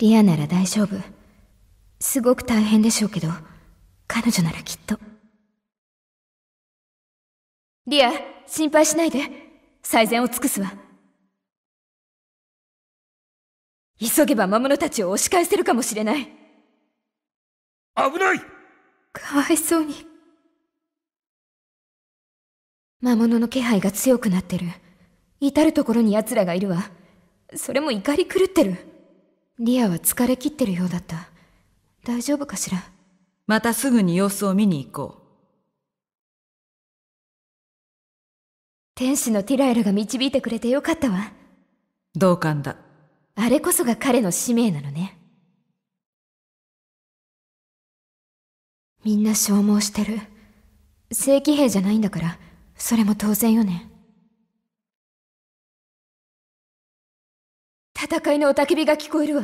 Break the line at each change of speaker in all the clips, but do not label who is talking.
リアなら大丈夫。すごく大変でしょうけど、彼女ならきっと。リア、心配しないで。最善を尽くすわ。急げば魔物たちを押し返せるかもしれない。危ないかわいそうに。魔物の気配
が強くなってる。至る所に奴らがいるわ。それも怒り狂ってる。
リアは疲れ切ってるようだった。大丈夫かしら
またすぐに様子を見に行こう。
天使のティラエルが導いてくれてよかったわ。
同感だ。
あれこそが彼の使命なのね。みんな消耗してる。正規兵じゃないんだから、それも当然よね。戦いの雄たけびが聞こえるわ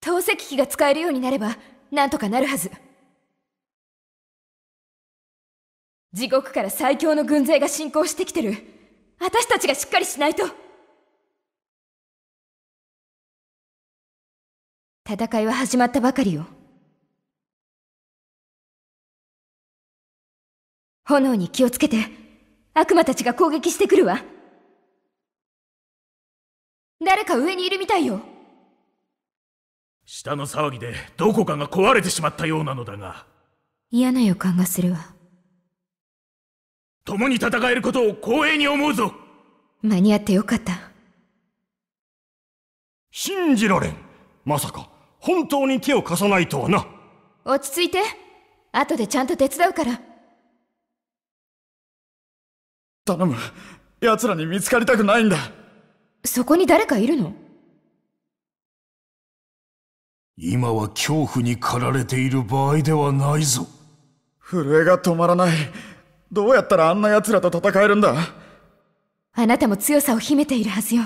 透析機が使えるようになればなんとかなるはず地獄から最強の軍勢が侵攻してきてる私たちがしっかりしないと戦いは始まったばかりよ炎に気をつけて悪魔たちが攻撃してくるわ誰か上にいるみたいよ
下の騒ぎでどこかが壊れてしまったようなのだが
嫌な予感がするわ
共に戦えることを光栄に思うぞ
間に合ってよかった
信じられんまさか
本当に
手を貸さないとはな
落ち着いて後でちゃんと手伝うから
頼む奴らに見つかりたくないんだそこに誰かいるの
今は恐怖に駆られている場合ではないぞ
震えが止まらない
どうやったらあんな奴らと戦えるんだ
あなたも強さを秘めているは
ずよ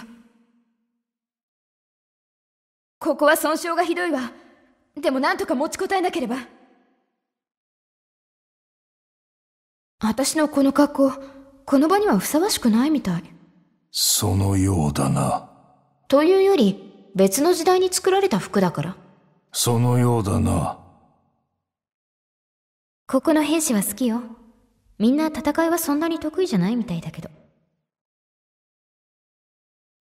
ここは損傷がひどいわでも何とか持ちこたえなければ私のこの格好この場にはふさわしくないみたい
そのようだな。
というより、別の時代に作られた服だから。
そのようだな。
ここの兵士は好きよ。みんな戦いはそんなに得意じゃないみたいだけど。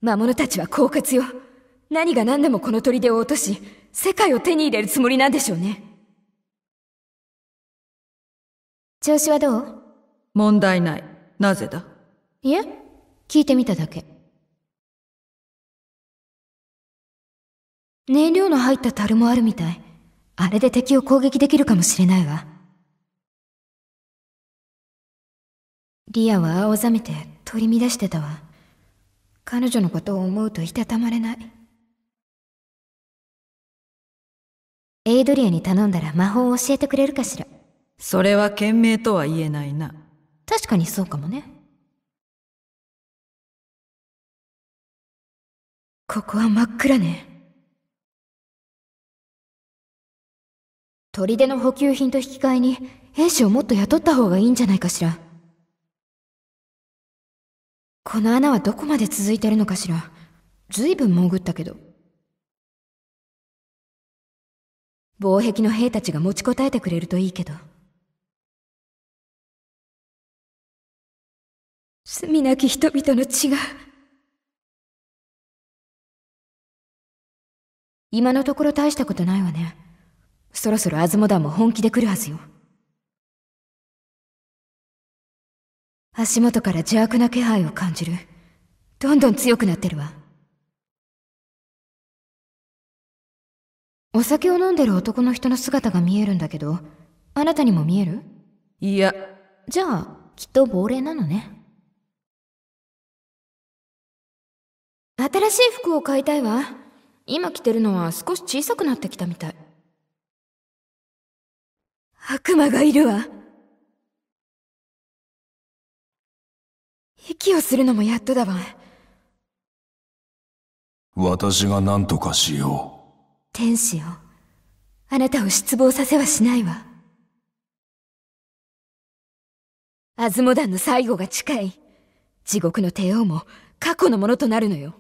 魔物たちは狡猾よ。何が何でもこの砦を落とし、世界を手に入れるつもりなんでしょうね。調子はどう
問題ない。なぜだ
いえ聞いてみただけ燃料の入った樽もあるみたいあれで敵を攻撃できるかもしれないわリアは青ざめて取り乱してたわ彼女のことを思うといたたまれないエイドリアに頼んだら魔法を教えてくれるかしらそれは賢明とは言えないな確かにそうかもねここは真っ暗ね砦の補給品と引き換えに兵士をもっと雇った方がいいんじゃないかしらこの穴はどこまで続いてるのかしらずいぶん潜ったけど防壁の兵たちが持ちこたえてくれるといいけど罪なき人々の血が今のところ大したことないわね。そろそろアズモダンも本気で来るはずよ。足元から邪悪な気配を感じる。どんどん強くなってるわ。お酒を飲んでる男の人の姿が見えるんだけど、あなたにも見えるいや。じゃあ、きっと亡霊なのね。新しい服を買いたいわ。今着てるのは少し小さくなってきたみたい。悪魔がいるわ。息をするのもやっとだわ。
私が何とかしよ
う。天使よ。あなたを失望させはしないわ。アズモダンの最後が近い。地獄の帝王も過去のものとなるのよ。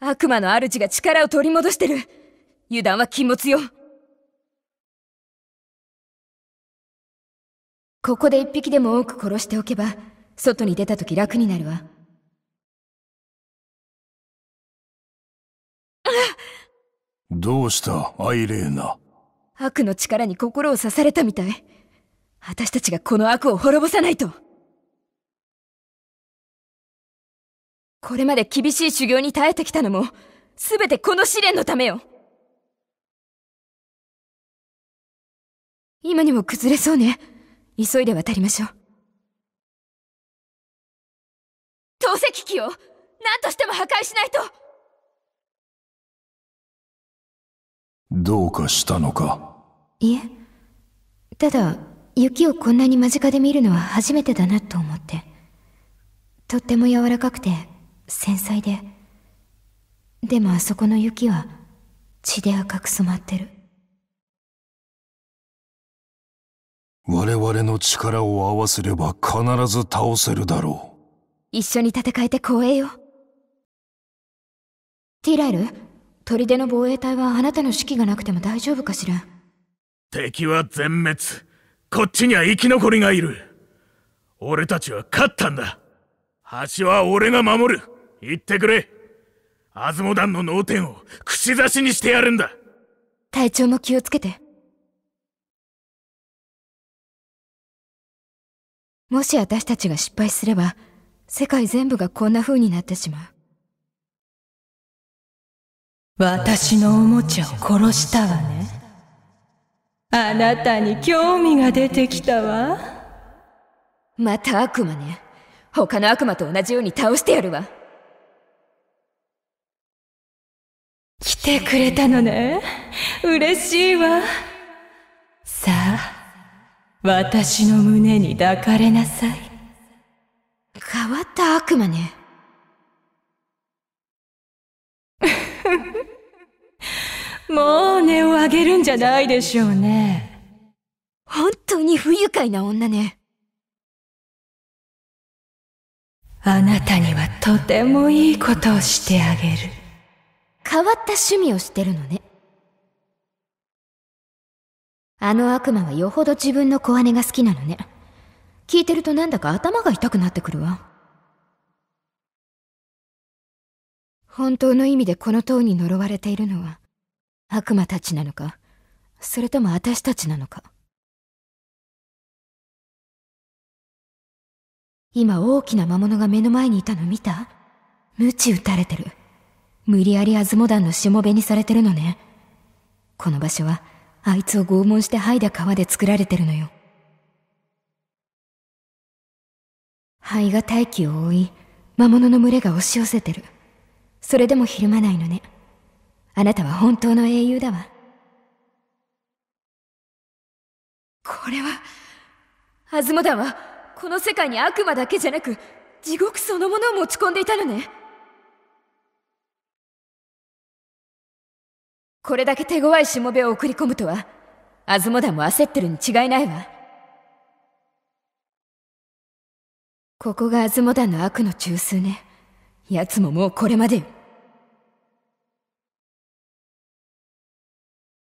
悪魔の主が力を取り戻してる油断は禁物よここで一匹でも多く殺しておけば外に出た時楽になるわ
どうしたアイレーナ
悪の力に心を刺されたみたい私たちがこの悪を滅ぼさないとこれまで厳しい修行に耐えてきたのも、すべてこの試練のためよ。今にも崩れそうね。急いで渡りましょう。透析機を、何としても破壊しないと
どうかしたのか
いえ。た
だ、雪をこんなに間近で見るのは初めてだなと思って。とっ
ても柔らかくて繊細で、でもあそこの雪は血で赤く染まってる。
我々の力を合わせれば必ず倒せるだろう。
一緒に戦えて光栄よ。ティラル、砦の防衛隊はあなたの指揮がなくても大丈夫かしら
敵は全滅。こっちには生き残りがいる。俺たちは勝ったんだ。橋は俺が守る。言ってくれアズモ団の脳天を串刺しにしてやるんだ
体調も気をつけてもし私たちが失敗すれば世界全部がこんな風になってしまう私
のおもちゃを殺したわね
あなたに興味が出てきたわまた悪魔ね他の悪魔と同じように倒してやるわ来てくれたのね。嬉しいわ。
さあ、
私の胸に抱かれなさい。変わった悪魔ね。
もう音を上げるんじゃないでしょうね。本当に不愉快な女ね。あなた
にはと
てもいいことをしてあげる。変わった趣味
をしてるのね。あの悪魔はよほど自分の小姉が好きなのね。聞いてるとなんだか頭が痛くなってくるわ。
本当の意味でこの塔に呪われているのは悪魔たちなのか、それとも私たちなのか。今大きな魔物が目の前にいたの見た無知打たれてる。無理やりアズモ団のしもべにさ
れてるのね。この場所は、あいつを拷問して剥いだ川で作られてるのよ。灰が大気を覆い、魔物の群れが押し寄せてる。それでもひるまないのね。あなた
は本当の英雄だわ。これは、アズモンは、この世界に悪魔だけじゃなく、地獄そのものを持ち込んでいたのね。これだけ手強いしもべを送り込むとは、アズモダも焦ってるに違いないわ。ここがアズモダの悪の中枢ね。奴ももうこれまでよ。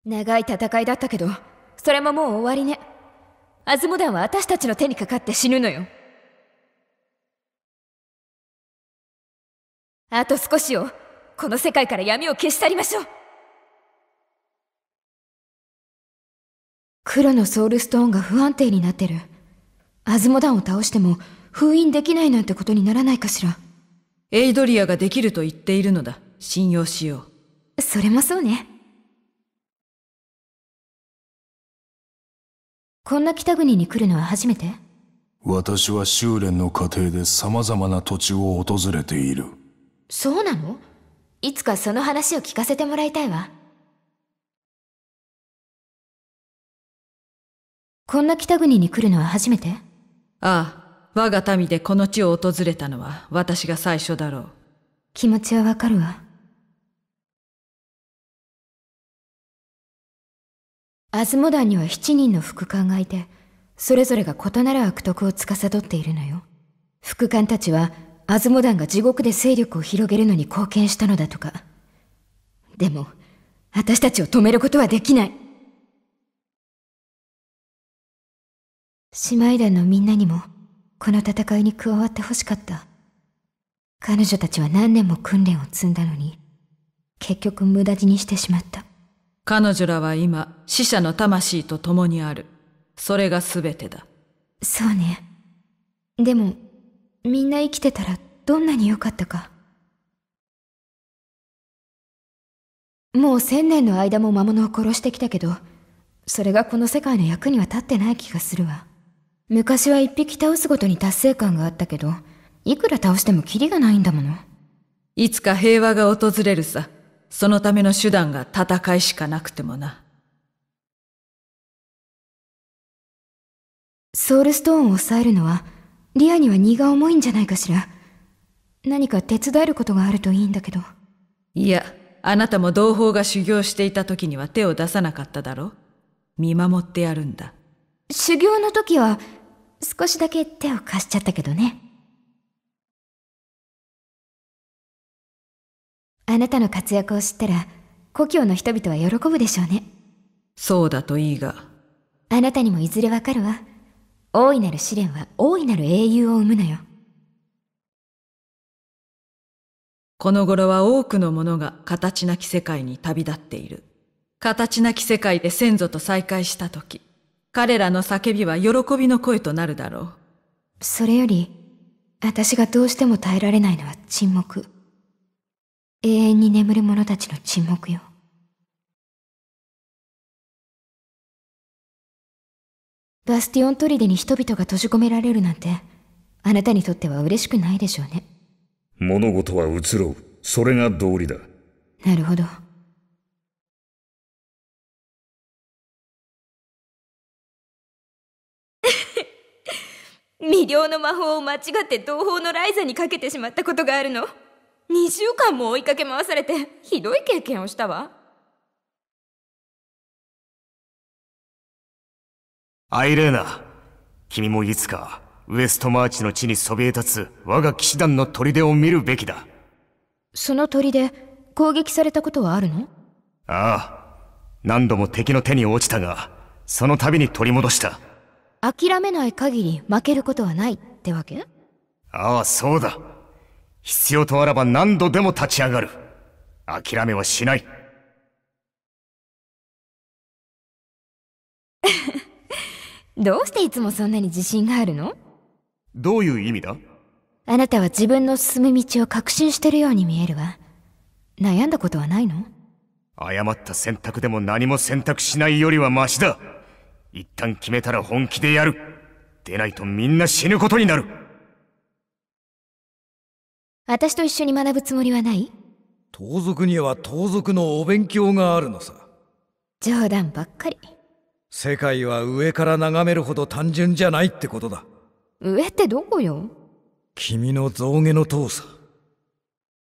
長い戦いだったけど、それももう終わりね。アズモダンは私たちの手にかかって死ぬのよ。あと少しを、この世界から闇を消し去りましょう黒のソウルストーンが不
安定になってる。アズモダンを倒しても封印できないなんてことにならないかし
ら。
エイドリアができると言っているのだ。信用しよ
う。それもそうね。こんな北国に来るのは初めて
私は修練の過程で様々な土地を訪れている。
そうなのいつかその話を聞かせてもらいたいわ。こんな北国に来るのは初めて
ああ、我が民でこの地を訪れたのは私が最初だろう。気持ちはわかるわ。
アズモダンには7人の副官がいて、それぞれが異なる悪徳を司っているのよ。副官たちは、ア
ズモダンが地獄で勢力を広げるのに貢献したのだとか。でも、
私たちを止めることはできない。姉妹団のみんなにもこの戦いに加わってほしかった。
彼女たちは何年も訓練を積んだのに、結局無駄死にしてしま
った。彼女らは今、死者の魂と共にある。それが全てだ。
そうね。でも、みんな生きてたらどんなに良かったか。もう千年の間も魔物を殺してきたけど、それがこの世界の役には立ってない気
がするわ。昔は一匹倒すごとに達成感があったけど、いくら倒しても
キリがないんだもの。いつか平和が訪れるさ。そのための手段が戦いしかなくてもな。ソ
ウルストーンを抑えるのは、リアには荷が重いんじゃないかしら。
何か手伝えることがあるといいんだけど。
いや、あなたも同胞が修行していた時には手を出さなかっただろ見守ってやるんだ。修行の時は少しだけ手を貸しちゃったけどね。
あなたの活躍を知ったら故郷の人々は喜ぶでしょうね。
そうだといいが。
あなたにもいずれわか
るわ。大いなる試練は大いなる英雄を生むのよ。
この頃は多くのものが形なき世界に旅立っている。形なき世界で先祖と再会した時、彼らの叫びは喜びの声となるだろう。
それより、私がどうしても耐え
られないのは沈黙。永遠に眠る者たちの沈黙よ。バスティオン砦に人々が閉じ込められるなんて、あなたにとっては嬉しくないでしょうね。
物事は移ろう。それが道理だ。
なるほど。
未了の魔法を間違って同胞のライザにかけてしまったことがあるの2週間も追いかけ回されてひどい経験をしたわ
アイレーナ君もいつかウエストマーチの地にそびえ立つ我が騎士団の砦を見るべきだ
その砦攻撃されたことはあるの
ああ何度も敵の手に落ちたがその度に取り戻した
諦めない限り負けることはないってわけ
ああ、そうだ。必要とあらば何度でも立ち上がる。諦めはしない。
どうしていつもそんなに自信があるの
どういう意味だ
あなたは自分の
進む道を確信してるように見えるわ。悩んだことはないの
誤った選択でも何も選択しないよりはマシだ。一旦決めたら本気でやる出ないとみんな死ぬことになる
私と一緒に学ぶつもりはない
盗賊には盗賊のお勉強
があるのさ
冗談ばっかり
世界は上から眺めるほど単純じゃないってことだ
上ってどこよ
君の象牙の
塔さ